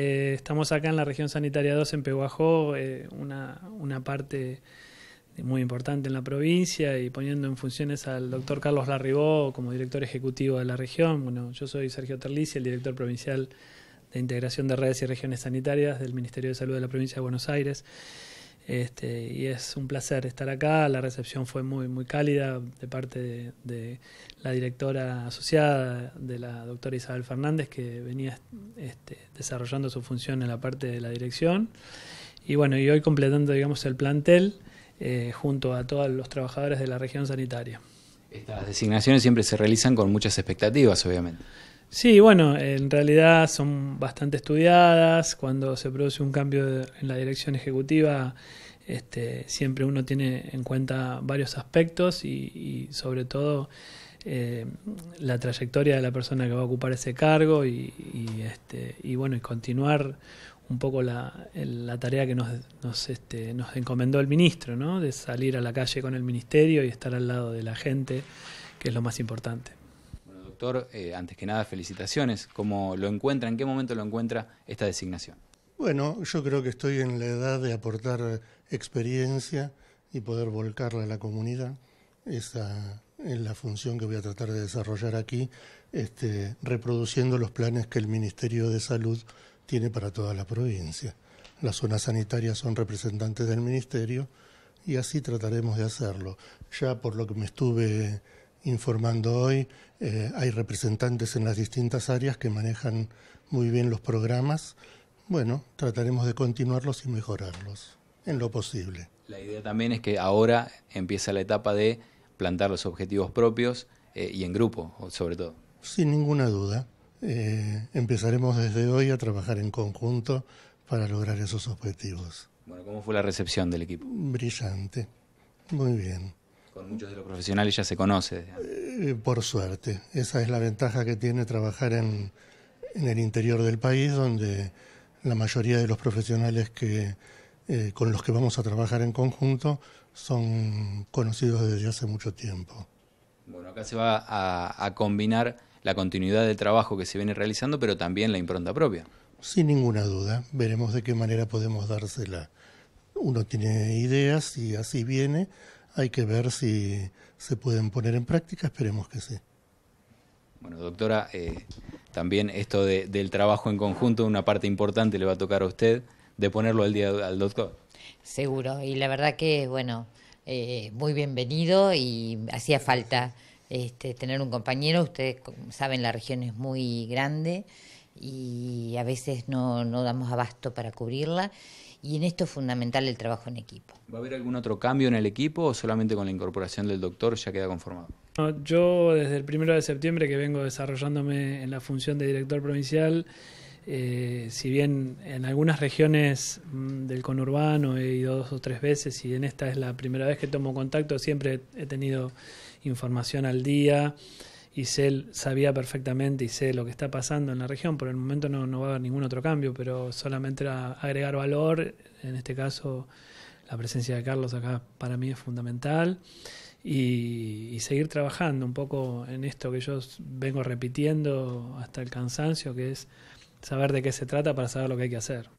Eh, estamos acá en la región sanitaria 2 en Pehuajó, eh, una, una, parte muy importante en la provincia y poniendo en funciones al doctor Carlos Larribó como director ejecutivo de la región. Bueno, yo soy Sergio Terlici, el director provincial de integración de redes y regiones sanitarias del Ministerio de Salud de la provincia de Buenos Aires. Este, y es un placer estar acá, la recepción fue muy, muy cálida de parte de, la directora asociada, de la doctora Isabel Fernández, que venía este, desarrollando su función en la parte de la dirección. Y bueno, y hoy completando, digamos, el plantel eh, junto a todos los trabajadores de la región sanitaria. Estas designaciones siempre se realizan con muchas expectativas, obviamente. Sí, bueno, en realidad son bastante estudiadas. Cuando se produce un cambio en la dirección ejecutiva, este, siempre uno tiene en cuenta varios aspectos y, sobre todo eh, la trayectoria de la persona que va a ocupar ese cargo y, este, bueno, continuar un poco la, tarea que nos, nos, este, encomendó el ministro, de salir a la calle con el ministerio y estar al lado de la gente, que es lo más importante. doctor, eh, antes que nada, felicitaciones. ¿Cómo lo encuentra? ¿En qué momento lo encuentra esta designación? Bueno, yo creo que estoy en la edad de aportar experiencia y poder volcarla a la comunidad. Esa es la función que voy a tratar de desarrollar aquí, este, reproduciendo los planes que el Ministerio de Salud tiene para toda la provincia. Las zonas sanitarias son representantes del Ministerio y así trataremos de hacerlo. Ya por lo que me estuve informando hoy, eh, hay representantes en las distintas áreas que manejan muy bien los programas bueno, trataremos de continuarlos y mejorarlos en lo posible. La idea también es que ahora empieza la etapa de plantar los objetivos propios eh, y en grupo, sobre todo. Sin ninguna duda. Eh, empezaremos desde hoy a trabajar en conjunto para lograr esos objetivos. Bueno, ¿cómo fue la recepción del equipo? Brillante, muy bien. Con muchos de los profesionales ya se conoce. Eh, por suerte, esa es la ventaja que tiene trabajar en, en el interior del país, donde la mayoría de los profesionales que, eh, con los que vamos a trabajar en conjunto son conocidos desde hace mucho tiempo. Bueno, acá se va a, a combinar la continuidad del trabajo que se viene realizando, pero también la impronta propia. Sin ninguna duda, veremos de qué manera podemos dársela. Uno tiene ideas y así viene, hay que ver si se pueden poner en práctica, esperemos que sí. Bueno, doctora, eh, también esto del trabajo en conjunto, una parte importante le va a tocar a usted de ponerlo al día al doctor. Seguro, y la verdad que, bueno, eh, muy bienvenido y hacía falta este, tener un compañero. Ustedes saben, la región es muy grande y a veces no, no damos abasto para cubrirla. Y en esto es fundamental el trabajo en equipo. ¿Va a haber algún otro cambio en el equipo o solamente con la incorporación del doctor ya queda conformado? Yo desde el primero de septiembre que vengo desarrollándome en la función de director provincial, eh, si bien en algunas regiones mm, del conurbano he ido dos o tres veces y en esta es la primera vez que tomo contacto, siempre he tenido información al día y sé, sabía perfectamente y sé lo que está pasando en la región. Por el momento no, va a haber ningún otro cambio, pero solamente era agregar valor, en este caso la presencia de Carlos acá para mí es fundamental y, seguir trabajando un poco en esto que yo vengo repitiendo hasta el cansancio, que es saber de qué se trata para saber lo que hay que hacer.